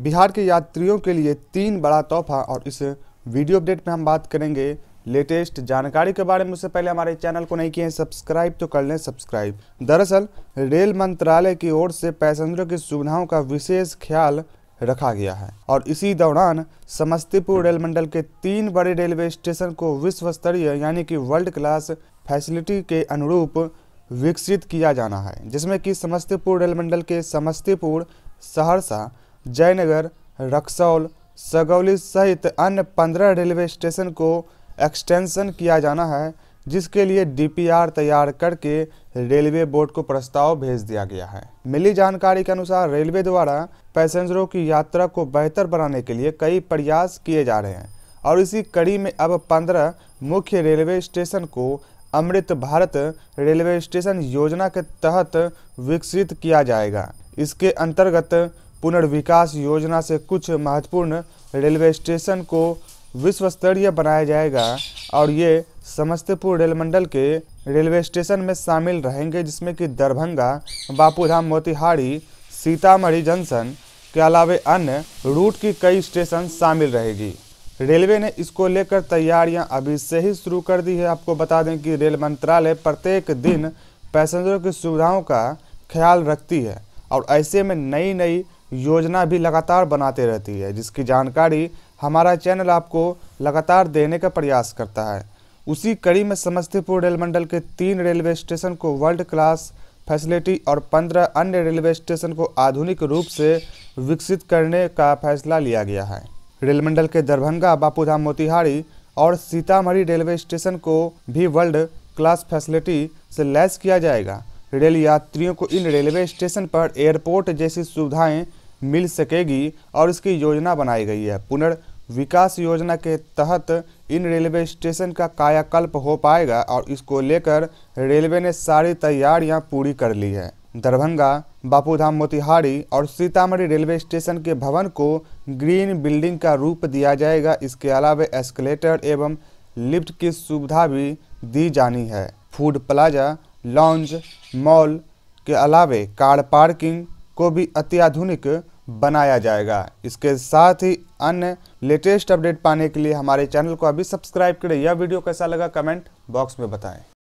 बिहार के यात्रियों के लिए तीन बड़ा तोहफा और इस वीडियो अपडेट में हम बात करेंगे लेटेस्ट जानकारी के बारे में उससे पहले हमारे चैनल को नहीं किए हैं सब्सक्राइब तो कर लें सब्सक्राइब दरअसल रेल मंत्रालय की ओर से पैसेंजरों की सुविधाओं का विशेष ख्याल रखा गया है और इसी दौरान समस्तीपुर रेल मंडल के तीन बड़े रेलवे स्टेशन को विश्व स्तरीय यानी कि वर्ल्ड क्लास फैसिलिटी के अनुरूप विकसित किया जाना है जिसमें कि समस्तीपुर रेल मंडल के समस्तीपुर सहरसा जयनगर रक्सौल सगौली सहित अन्य पंद्रह रेलवे स्टेशन को एक्सटेंशन किया जाना है जिसके लिए डीपीआर तैयार करके रेलवे बोर्ड को प्रस्ताव भेज दिया गया है मिली जानकारी के अनुसार रेलवे द्वारा पैसेंजरों की यात्रा को बेहतर बनाने के लिए कई प्रयास किए जा रहे हैं और इसी कड़ी में अब पंद्रह मुख्य रेलवे स्टेशन को अमृत भारत रेलवे स्टेशन योजना के तहत विकसित किया जाएगा इसके अंतर्गत पुनर्विकास योजना से कुछ महत्वपूर्ण रेलवे स्टेशन को विश्व स्तरीय बनाया जाएगा और ये समस्तीपुर रेल मंडल के रेलवे स्टेशन में शामिल रहेंगे जिसमें कि दरभंगा बापूधाम मोतिहारी सीतामढ़ी जंक्शन के अलावे अन्य रूट की कई स्टेशन शामिल रहेगी रेलवे ने इसको लेकर तैयारियां अभी से ही शुरू कर दी है आपको बता दें कि रेल मंत्रालय प्रत्येक दिन पैसेंजरों की सुविधाओं का ख्याल रखती है और ऐसे में नई नई योजना भी लगातार बनाते रहती है जिसकी जानकारी हमारा चैनल आपको लगातार देने का प्रयास करता है उसी कड़ी में समस्तीपुर रेल मंडल के तीन रेलवे स्टेशन को वर्ल्ड क्लास फैसिलिटी और पंद्रह अन्य रेलवे स्टेशन को आधुनिक रूप से विकसित करने का फैसला लिया गया है रेल मंडल के दरभंगा बापूधाम मोतिहारी और सीतामढ़ी रेलवे स्टेशन को भी वर्ल्ड क्लास फैसिलिटी से लैस किया जाएगा रेल यात्रियों को इन रेलवे स्टेशन पर एयरपोर्ट जैसी सुविधाएं मिल सकेगी और इसकी योजना बनाई गई है पुनर्विकास योजना के तहत इन रेलवे स्टेशन का कायाकल्प हो पाएगा और इसको लेकर रेलवे ने सारी तैयारियां पूरी कर ली है दरभंगा बापूधाम मोतिहारी और सीतामढ़ी रेलवे स्टेशन के भवन को ग्रीन बिल्डिंग का रूप दिया जाएगा इसके अलावा एस्केलेटर एवं लिफ्ट की सुविधा भी दी जानी है फूड प्लाजा लॉन्ज मॉल के अलावे कार पार्किंग को भी अत्याधुनिक बनाया जाएगा इसके साथ ही अन्य लेटेस्ट अपडेट पाने के लिए हमारे चैनल को अभी सब्सक्राइब करें यह वीडियो कैसा लगा कमेंट बॉक्स में बताएं